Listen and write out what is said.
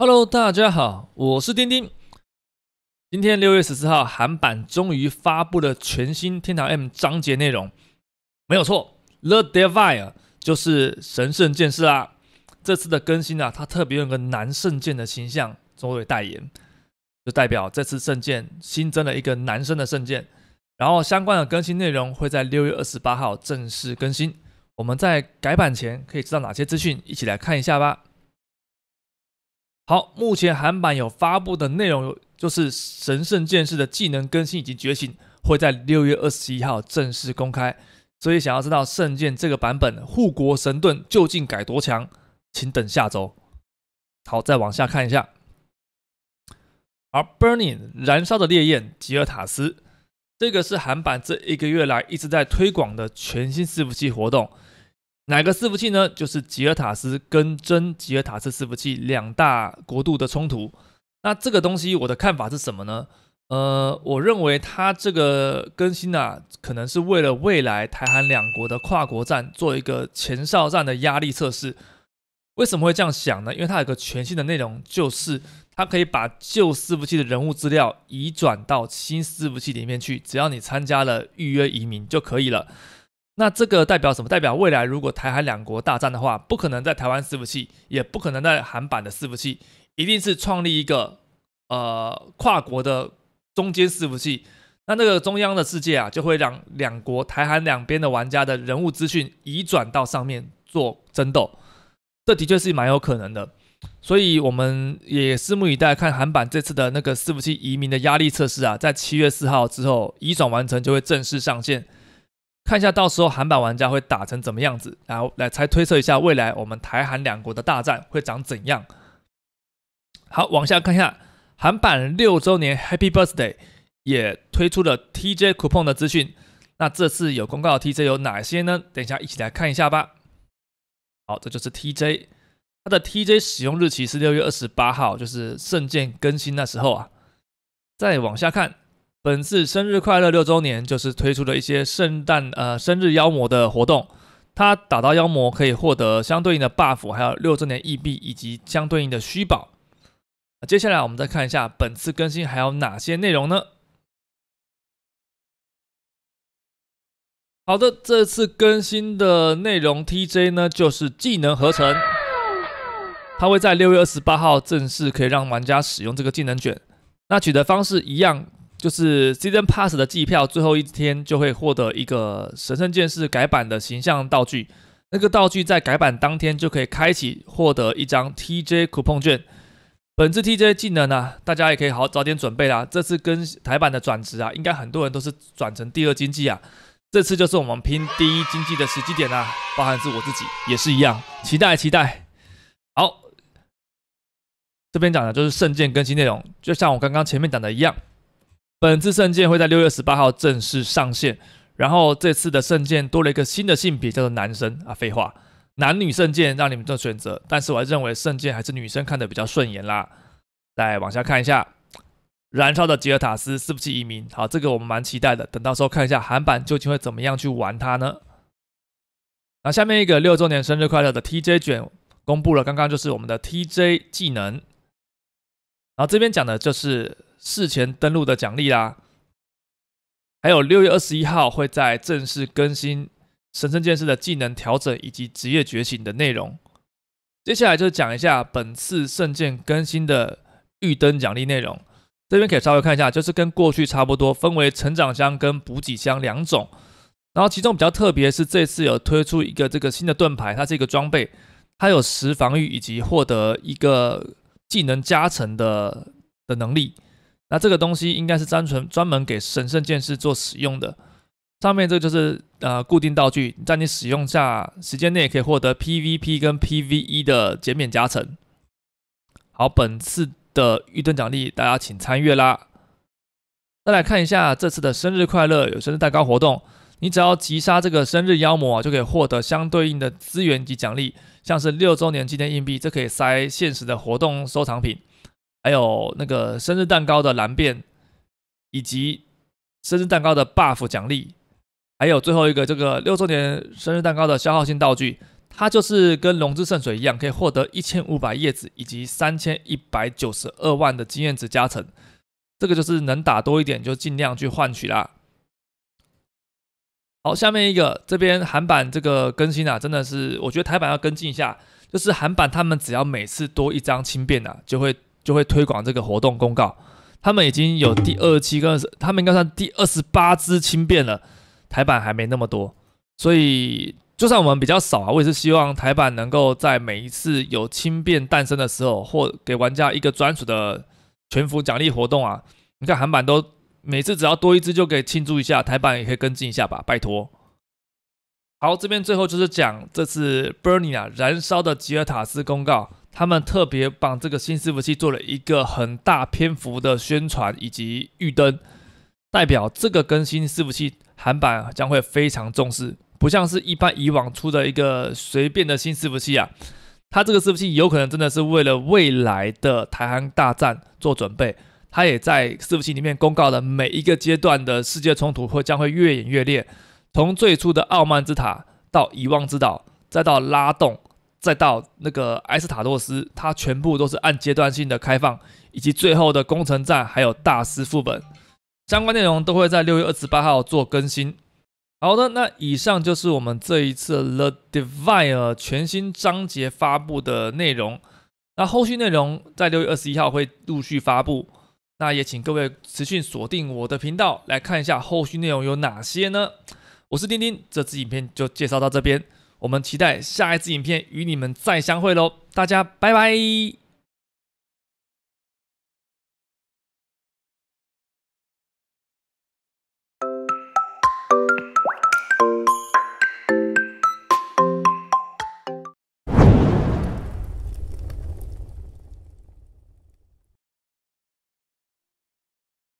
Hello，大家好，我是丁丁。今天六月十四号，韩版终于发布了全新天堂 M 章节内容，没有错，The d e v i l 就是神圣剑士啊。这次的更新啊，它特别用个男圣剑的形象作为代言，就代表这次圣剑新增了一个男生的圣剑。然后相关的更新内容会在六月二十八号正式更新。我们在改版前可以知道哪些资讯？一起来看一下吧。好，目前韩版有发布的内容，就是神圣剑士的技能更新以及觉醒，会在六月二十一号正式公开。所以想要知道圣剑这个版本护国神盾究竟改多强，请等下周。好，再往下看一下。而 Burning 燃烧的烈焰吉尔塔斯，这个是韩版这一个月来一直在推广的全新伺服器活动。哪个伺服器呢？就是吉尔塔斯跟真吉尔塔斯伺服器两大国度的冲突。那这个东西我的看法是什么呢？呃，我认为它这个更新啊，可能是为了未来台韩两国的跨国战做一个前哨战的压力测试。为什么会这样想呢？因为它有个全新的内容，就是它可以把旧伺服器的人物资料移转到新伺服器里面去，只要你参加了预约移民就可以了。那这个代表什么？代表未来如果台韩两国大战的话，不可能在台湾伺服器，也不可能在韩版的伺服器，一定是创立一个呃跨国的中间伺服器。那那个中央的世界啊，就会让两国台韩两边的玩家的人物资讯移转到上面做争斗。这的确是蛮有可能的，所以我们也拭目以待，看韩版这次的那个伺服器移民的压力测试啊，在七月四号之后移转完成就会正式上线。看一下到时候韩版玩家会打成怎么样子，然后来猜推测一下未来我们台韩两国的大战会长怎样。好，往下看一下韩版六周年 Happy Birthday 也推出了 TJ Coupon 的资讯，那这次有公告 TJ 有哪些呢？等一下一起来看一下吧。好，这就是 TJ，它的 TJ 使用日期是六月二十八号，就是圣剑更新那时候啊。再往下看。本次生日快乐六周年就是推出了一些圣诞呃生日妖魔的活动，他打到妖魔可以获得相对应的 buff，还有六周年异币以及相对应的虚宝。接下来我们再看一下本次更新还有哪些内容呢？好的，这次更新的内容 TJ 呢就是技能合成，它会在六月二十八号正式可以让玩家使用这个技能卷，那取得方式一样。就是 Season Pass 的季票最后一天，就会获得一个神圣剑士改版的形象道具。那个道具在改版当天就可以开启，获得一张 TJ 酷碰券。本次 TJ 技能呢，大家也可以好早点准备啦。这次跟台版的转职啊，应该很多人都是转成第二经济啊。这次就是我们拼第一经济的时机点啦，包含是我自己也是一样，期待期待。好，这边讲的就是圣剑更新内容，就像我刚刚前面讲的一样。本次圣剑会在六月十八号正式上线，然后这次的圣剑多了一个新的性别，叫做男生啊，废话，男女圣剑让你们做选择，但是我还认为圣剑还是女生看的比较顺眼啦。再往下看一下，燃烧的吉尔塔斯是不是移民，好，这个我们蛮期待的，等到时候看一下韩版究竟会怎么样去玩它呢？那下面一个六周年生日快乐的 TJ 卷公布了，刚刚就是我们的 TJ 技能，然后这边讲的就是。事前登录的奖励啦，还有六月二十一号会在正式更新《神圣剑士》的技能调整以及职业觉醒的内容。接下来就讲一下本次圣剑更新的预登奖励内容。这边可以稍微看一下，就是跟过去差不多，分为成长箱跟补给箱两种。然后其中比较特别是这次有推出一个这个新的盾牌，它是一个装备，它有十防御以及获得一个技能加成的的能力。那这个东西应该是单纯专门给神圣剑士做使用的。上面这就是呃固定道具，在你使用下时间内可以获得 PVP 跟 PVE 的减免加成。好，本次的预蹲奖励大家请参阅啦。再来看一下这次的生日快乐有生日蛋糕活动，你只要击杀这个生日妖魔就可以获得相对应的资源及奖励，像是六周年纪念硬币，这可以塞限时的活动收藏品。还有那个生日蛋糕的蓝变，以及生日蛋糕的 buff 奖励，还有最后一个这个六周年生日蛋糕的消耗性道具，它就是跟龙之圣水一样，可以获得一千五百叶子以及三千一百九十二万的经验值加成。这个就是能打多一点就尽量去换取啦。好，下面一个这边韩版这个更新啊，真的是我觉得台版要跟进一下，就是韩版他们只要每次多一张轻便啊，就会。就会推广这个活动公告，他们已经有第二期跟二十，他们应该算第二十八只轻变了，台版还没那么多，所以就算我们比较少啊，我也是希望台版能够在每一次有轻变诞生的时候，或给玩家一个专属的全服奖励活动啊。你看韩版都每次只要多一只就可以庆祝一下，台版也可以跟进一下吧，拜托。好，这边最后就是讲这次 Burning 啊燃烧的吉尔塔斯公告。他们特别帮这个新伺服器做了一个很大篇幅的宣传以及预登，代表这个更新伺服器韩版将会非常重视，不像是一般以往出的一个随便的新伺服器啊，它这个伺服器有可能真的是为了未来的台韩大战做准备。它也在伺服器里面公告了每一个阶段的世界冲突会将会越演越烈，从最初的傲慢之塔到遗忘之岛，再到拉动。再到那个埃斯塔洛斯，它全部都是按阶段性的开放，以及最后的攻城战，还有大师副本相关内容都会在六月二十八号做更新。好的，那以上就是我们这一次 The Divine 全新章节发布的内容。那后续内容在六月二十一号会陆续发布，那也请各位持续锁定我的频道来看一下后续内容有哪些呢？我是丁丁，这支影片就介绍到这边。我们期待下一次影片与你们再相会喽！大家拜拜。